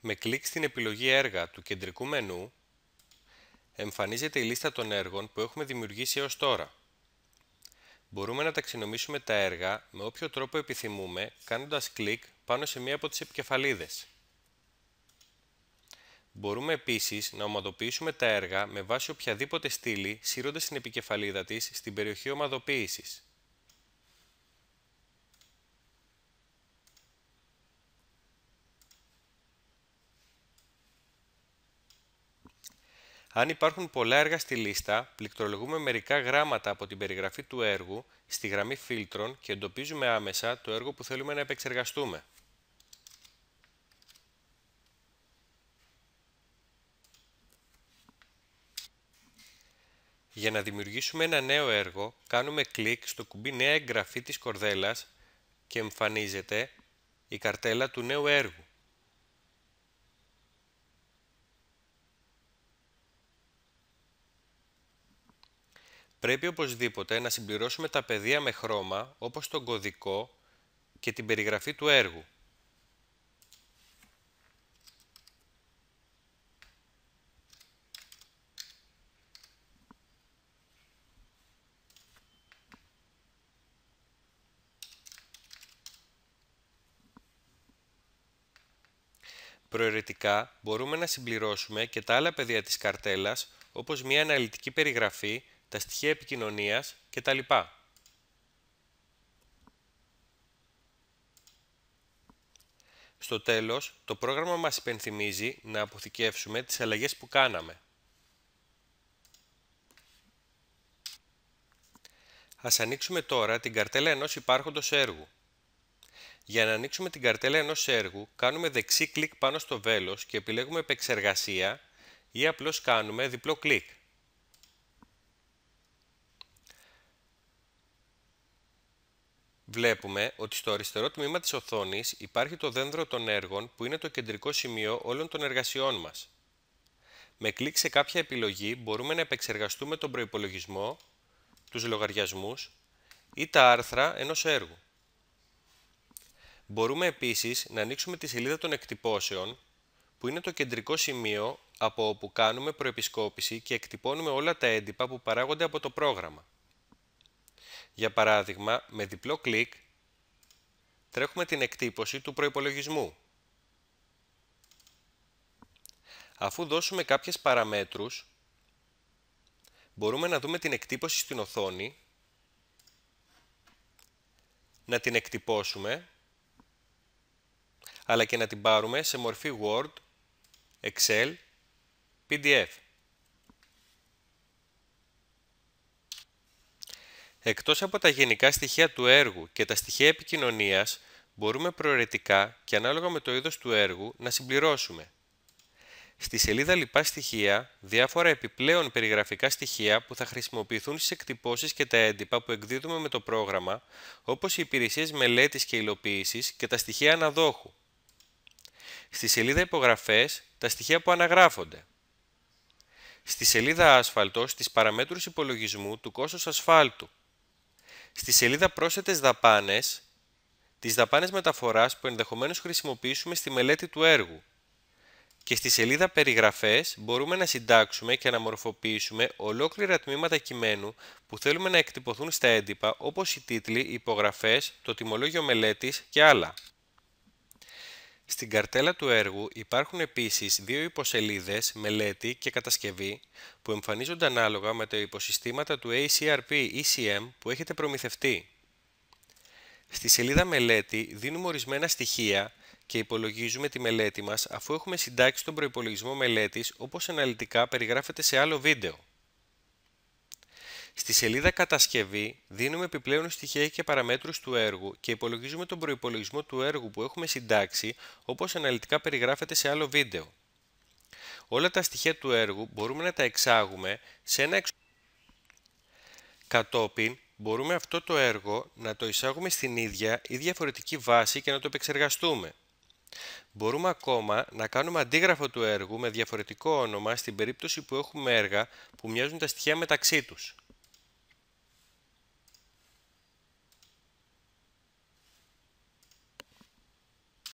Με κλικ στην επιλογή Έργα του κεντρικού μενού εμφανίζεται η λίστα των έργων που έχουμε δημιουργήσει έως τώρα. Μπορούμε να ταξινομήσουμε τα έργα με όποιο τρόπο επιθυμούμε κάνοντας κλικ πάνω σε μία από τις επικεφαλίδες. Μπορούμε επίσης να ομαδοποιήσουμε τα έργα με βάση οποιαδήποτε στήλη σύροντας στην επικεφαλίδα της στην περιοχή ομαδοποίησης. Αν υπάρχουν πολλά έργα στη λίστα, πληκτρολογούμε μερικά γράμματα από την περιγραφή του έργου στη γραμμή φίλτρων και εντοπίζουμε άμεσα το έργο που θέλουμε να επεξεργαστούμε. Για να δημιουργήσουμε ένα νέο έργο, κάνουμε κλικ στο κουμπί Νέα εγγραφή της κορδέλας και εμφανίζεται η καρτέλα του νέου έργου. πρέπει οπωσδήποτε να συμπληρώσουμε τα πεδία με χρώμα όπως τον κωδικό και την περιγραφή του έργου. Προαιρετικά μπορούμε να συμπληρώσουμε και τα άλλα πεδία της καρτέλας όπως μια αναλυτική περιγραφή τα στοιχεία επικοινωνίας κτλ. Στο τέλος, το πρόγραμμα μας υπενθυμίζει να αποθηκεύσουμε τις αλλαγές που κάναμε. Ας ανοίξουμε τώρα την καρτέλα ενός υπάρχοντος έργου. Για να ανοίξουμε την καρτέλα ενός έργου, κάνουμε δεξί κλικ πάνω στο βέλος και επιλέγουμε επεξεργασία ή απλώς κάνουμε διπλό κλικ. βλέπουμε ότι στο αριστερό τμήμα της οθόνης υπάρχει το δένδρο των έργων που είναι το κεντρικό σημείο όλων των εργασιών μας. Με κλικ σε κάποια επιλογή μπορούμε να επεξεργαστούμε τον προϋπολογισμό, τους λογαριασμούς ή τα άρθρα ενός έργου. Μπορούμε επίσης να ανοίξουμε τη σελίδα των εκτυπώσεων, που είναι το κεντρικό σημείο από όπου κάνουμε προεπισκόπηση και εκτυπώνουμε όλα τα έντυπα που παράγονται από το πρόγραμμα. Για παράδειγμα, με διπλό κλικ τρέχουμε την εκτύπωση του προϋπολογισμού. Αφού δώσουμε κάποιες παραμέτρους, μπορούμε να δούμε την εκτύπωση στην οθόνη, να την εκτυπώσουμε, αλλά και να την πάρουμε σε μορφή Word, Excel, PDF. Εκτός από τα γενικά στοιχεία του έργου και τα στοιχεία επικοινωνίας, μπορούμε προαιρετικά και ανάλογα με το είδος του έργου να συμπληρώσουμε. Στη σελίδα λοιπά στοιχεία, διάφορα επιπλέον περιγραφικά στοιχεία που θα χρησιμοποιηθούν στις εκτυπώσεις και τα έντυπα που εκδίδουμε με το πρόγραμμα, όπως οι υπηρεσίες μελέτης και υλοποίησης και τα στοιχεία αναδόχου. Στη σελίδα υπογραφές, τα στοιχεία που αναγράφονται. Στη σελίδα άσφαλτος, τις παραμέτρους υπολογισμού του κόστος ασφάλτου, Στη σελίδα πρόσθετες δαπάνες, τις δαπάνες μεταφοράς που ενδεχομένως χρησιμοποιήσουμε στη μελέτη του έργου. Και στη σελίδα περιγραφές μπορούμε να συντάξουμε και να μορφοποιήσουμε ολόκληρα τμήματα κειμένου που θέλουμε να εκτυπωθούν στα έντυπα όπως οι τίτλοι, οι υπογραφές, το τιμολόγιο μελέτης και άλλα. Στην καρτέλα του έργου υπάρχουν επίσης δύο υποσελίδες «Μελέτη» και «Κατασκευή» που εμφανίζονται ανάλογα με τα υποσυστήματα του ACRP ECM που έχετε προμηθευτεί. Στη σελίδα «Μελέτη» δίνουμε ορισμένα στοιχεία και υπολογίζουμε τη μελέτη μας αφού έχουμε συντάξει τον προϋπολογισμό μελέτης όπως αναλυτικά περιγράφεται σε άλλο βίντεο. Στη σελίδα Κατασκευή δίνουμε επιπλέον στοιχεία και παραμέτρους του έργου και υπολογίζουμε τον προϋπολογισμό του έργου που έχουμε συντάξει όπως αναλυτικά περιγράφεται σε άλλο βίντεο. Όλα τα στοιχεία του έργου μπορούμε να τα εξάγουμε σε ένα εξωτερικό. Κατόπιν μπορούμε αυτό το έργο να το εισάγουμε στην ίδια ή διαφορετική βάση και να το επεξεργαστούμε. Μπορούμε ακόμα να κάνουμε αντίγραφο του έργου με διαφορετικό όνομα στην περίπτωση που έχουμε έργα που μοιάζουν τα στοιχεία μεταξύ τους.